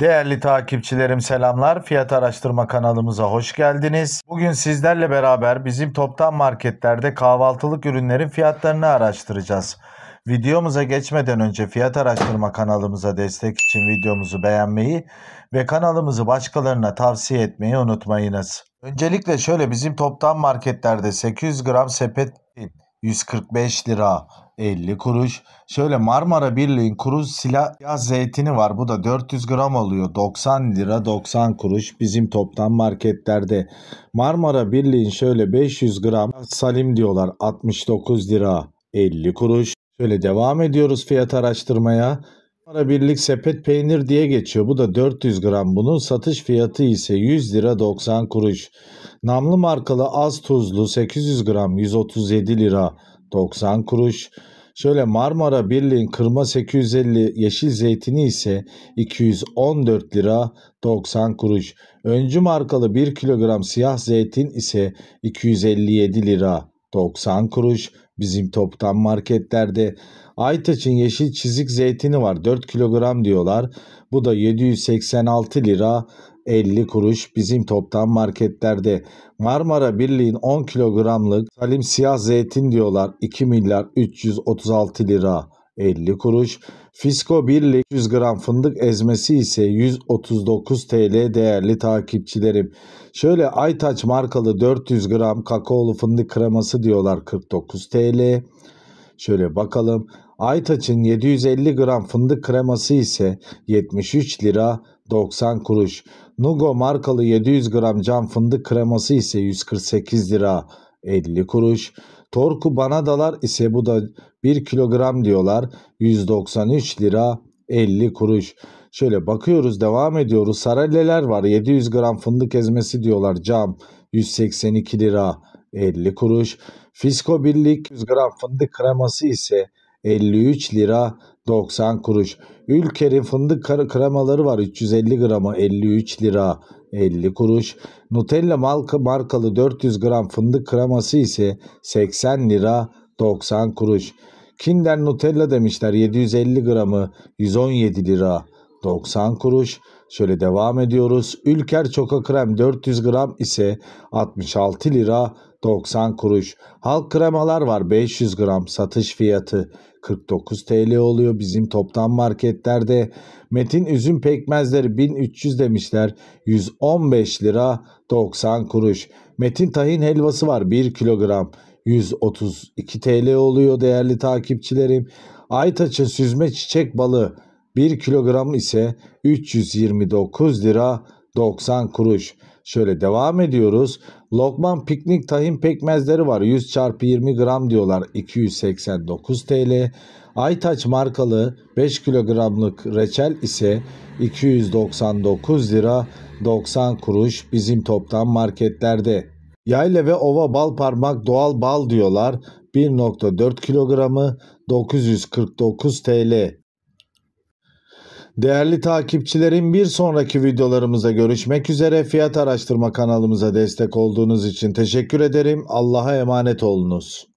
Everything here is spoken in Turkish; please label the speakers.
Speaker 1: Değerli takipçilerim selamlar. Fiyat araştırma kanalımıza hoş geldiniz. Bugün sizlerle beraber bizim toptan marketlerde kahvaltılık ürünlerin fiyatlarını araştıracağız. Videomuza geçmeden önce fiyat araştırma kanalımıza destek için videomuzu beğenmeyi ve kanalımızı başkalarına tavsiye etmeyi unutmayınız. Öncelikle şöyle bizim toptan marketlerde 800 gram sepet 145 lira 50 kuruş. Şöyle Marmara Birliği'nin kuru silah zeytini var. Bu da 400 gram alıyor. 90 lira 90 kuruş bizim toptan marketlerde. Marmara Birliği'nin şöyle 500 gram salim diyorlar 69 lira 50 kuruş. Şöyle devam ediyoruz fiyat araştırmaya para birlik sepet peynir diye geçiyor. Bu da 400 gram bunun. Satış fiyatı ise 100 lira 90 kuruş. Namlı markalı az tuzlu 800 gram 137 lira 90 kuruş. Şöyle Marmara Birliği'nin kırma 850 yeşil zeytini ise 214 lira 90 kuruş. Öncü markalı 1 kilogram siyah zeytin ise 257 lira 90 kuruş bizim toptan marketlerde. Aytaç'ın yeşil çizik zeytini var 4 kilogram diyorlar. Bu da 786 lira 50 kuruş bizim toptan marketlerde. Marmara Birliği'nin 10 kilogramlık salim siyah zeytin diyorlar 2 milyar 336 lira. 50 kuruş. Fisko Birlik 100 gram fındık ezmesi ise 139 TL değerli takipçilerim. Şöyle Aytaç markalı 400 gram kakaolu fındık kreması diyorlar 49 TL. Şöyle bakalım. Aytaç'ın 750 gram fındık kreması ise 73 lira 90 kuruş. Nugo markalı 700 gram cam fındık kreması ise 148 lira 50 kuruş. Torku bana dalar ise bu da 1 kilogram diyorlar. 193 lira 50 kuruş. Şöyle bakıyoruz devam ediyoruz. Saralleler var 700 gram fındık ezmesi diyorlar cam 182 lira 50 kuruş. Fisko Birlik 100 gram fındık kreması ise 53 lira 90 kuruş. Ülker'in fındık kremaları var 350 gramı 53 lira 50 kuruş, Nutella markalı 400 gram fındık kreması ise 80 lira 90 kuruş. Kinder Nutella demişler 750 gramı 117 lira 90 kuruş. Şöyle devam ediyoruz. Ülker Çoka Krem 400 gram ise 66 lira 90 kuruş. Halk kremalar var 500 gram satış fiyatı 49 TL oluyor bizim toptan marketlerde. Metin üzüm pekmezleri 1300 demişler 115 lira 90 kuruş. Metin tahin helvası var 1 kilogram 132 TL oluyor değerli takipçilerim. Aytaç'ın süzme çiçek balı 1 kilogram ise 329 lira 90 kuruş. Şöyle devam ediyoruz. Lokman piknik tahin pekmezleri var. 100 çarpı 20 gram diyorlar. 289 TL. Aytaç markalı 5 kilogramlık reçel ise 299 lira 90 kuruş bizim toptan marketlerde. Yayla ve ova bal parmak doğal bal diyorlar. 1.4 kilogramı 949 TL. Değerli takipçilerim bir sonraki videolarımıza görüşmek üzere. Fiyat araştırma kanalımıza destek olduğunuz için teşekkür ederim. Allah'a emanet olunuz.